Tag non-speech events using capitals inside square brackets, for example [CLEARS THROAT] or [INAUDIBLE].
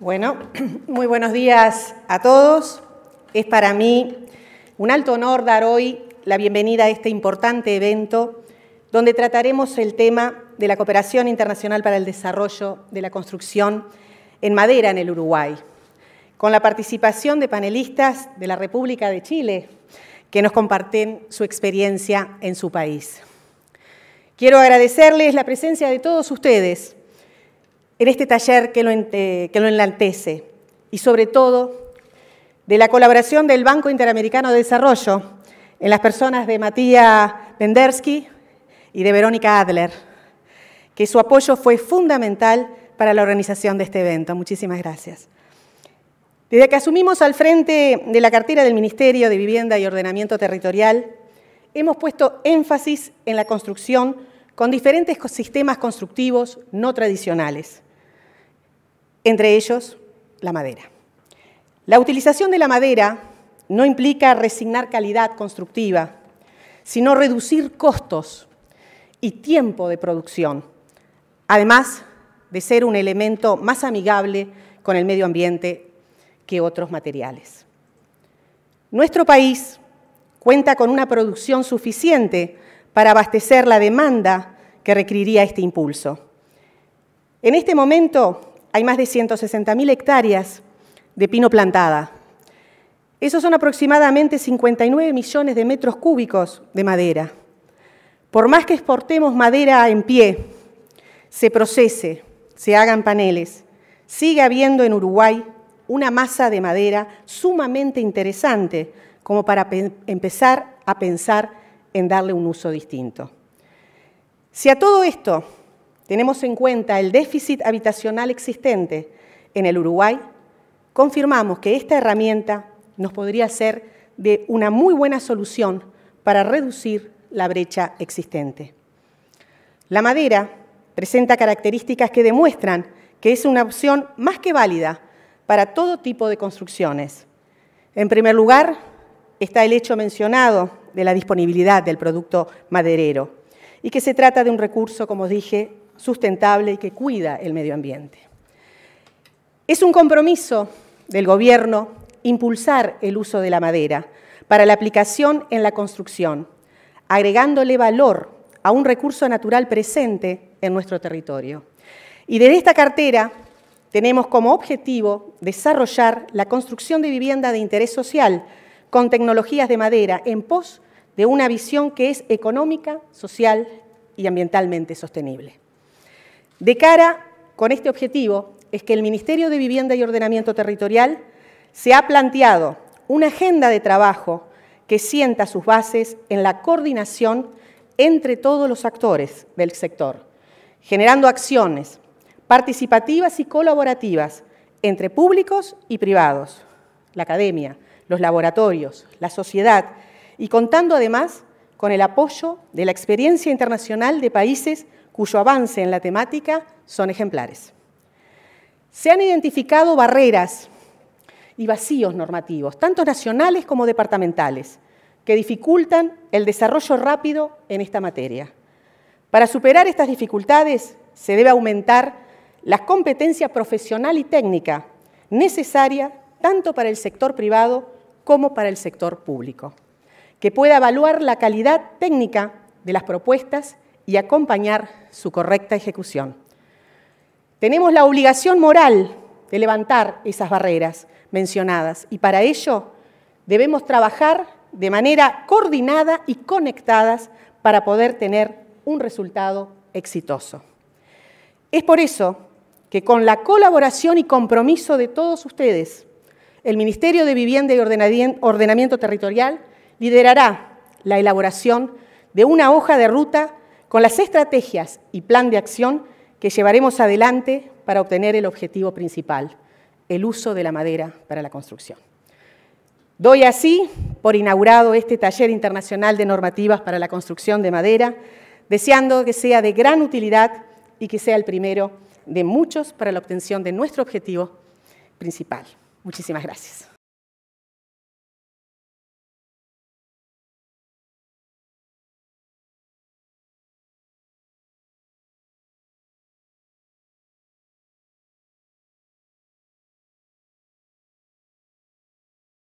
Bueno, [CLEARS THROAT] muy buenos días a todos. Es para mí un alto honor dar hoy la bienvenida a este importante evento donde trataremos el tema de la cooperación internacional para el desarrollo de la construcción en madera en el Uruguay, con la participación de panelistas de la República de Chile que nos comparten su experiencia en su país. Quiero agradecerles la presencia de todos ustedes en este taller eh, que lo, enlantece y sobre todo de la colaboración del Banco Interamericano de Desarrollo en las personas de Matías Bendersky y de Verónica Adler, que su apoyo fue fundamental para la organización de este evento. Muchísimas gracias. Desde que asumimos al frente de la cartera del Ministerio de Vivienda y Ordenamiento Territorial, hemos puesto énfasis en la construcción con diferentes sistemas constructivos no tradicionales entre ellos la madera. La utilización de la madera no implica resignar calidad constructiva, sino reducir costos y tiempo de producción, además de ser un elemento más amigable con el medio ambiente que otros materiales. Nuestro país cuenta con una producción suficiente para abastecer la demanda que requeriría este impulso. En este momento, hay más de 160.000 hectáreas de pino plantada. Esos son aproximadamente 59 millones de metros cúbicos de madera. Por más que exportemos madera en pie, se procese, se hagan paneles, sigue habiendo en Uruguay una masa de madera sumamente interesante como para empezar a pensar en darle un uso distinto. Si a todo esto tenemos en cuenta el déficit habitacional existente en el Uruguay, confirmamos que esta herramienta nos podría ser de una muy buena solución para reducir la brecha existente. La madera presenta características que demuestran que es una opción más que válida para todo tipo de construcciones. En primer lugar, está el hecho mencionado de la disponibilidad del producto maderero y que se trata de un recurso, como dije, sustentable y que cuida el medio ambiente. Es un compromiso del Gobierno impulsar el uso de la madera para la aplicación en la construcción, agregándole valor a un recurso natural presente en nuestro territorio. Y de esta cartera tenemos como objetivo desarrollar la construcción de vivienda de interés social con tecnologías de madera en pos de una visión que es económica, social y ambientalmente sostenible. De cara con este objetivo es que el Ministerio de Vivienda y Ordenamiento Territorial se ha planteado una agenda de trabajo que sienta sus bases en la coordinación entre todos los actores del sector, generando acciones participativas y colaborativas entre públicos y privados, la academia, los laboratorios, la sociedad, y contando además con el apoyo de la experiencia internacional de países cuyo avance en la temática son ejemplares. Se han identificado barreras y vacíos normativos, tanto nacionales como departamentales, que dificultan el desarrollo rápido en esta materia. Para superar estas dificultades se debe aumentar la competencia profesional y técnica necesaria tanto para el sector privado como para el sector público, que pueda evaluar la calidad técnica de las propuestas y acompañar su correcta ejecución. Tenemos la obligación moral de levantar esas barreras mencionadas y para ello debemos trabajar de manera coordinada y conectadas para poder tener un resultado exitoso. Es por eso que con la colaboración y compromiso de todos ustedes, el Ministerio de Vivienda y Ordenamiento Territorial liderará la elaboración de una hoja de ruta con las estrategias y plan de acción que llevaremos adelante para obtener el objetivo principal, el uso de la madera para la construcción. Doy así por inaugurado este taller internacional de normativas para la construcción de madera, deseando que sea de gran utilidad y que sea el primero de muchos para la obtención de nuestro objetivo principal. Muchísimas gracias.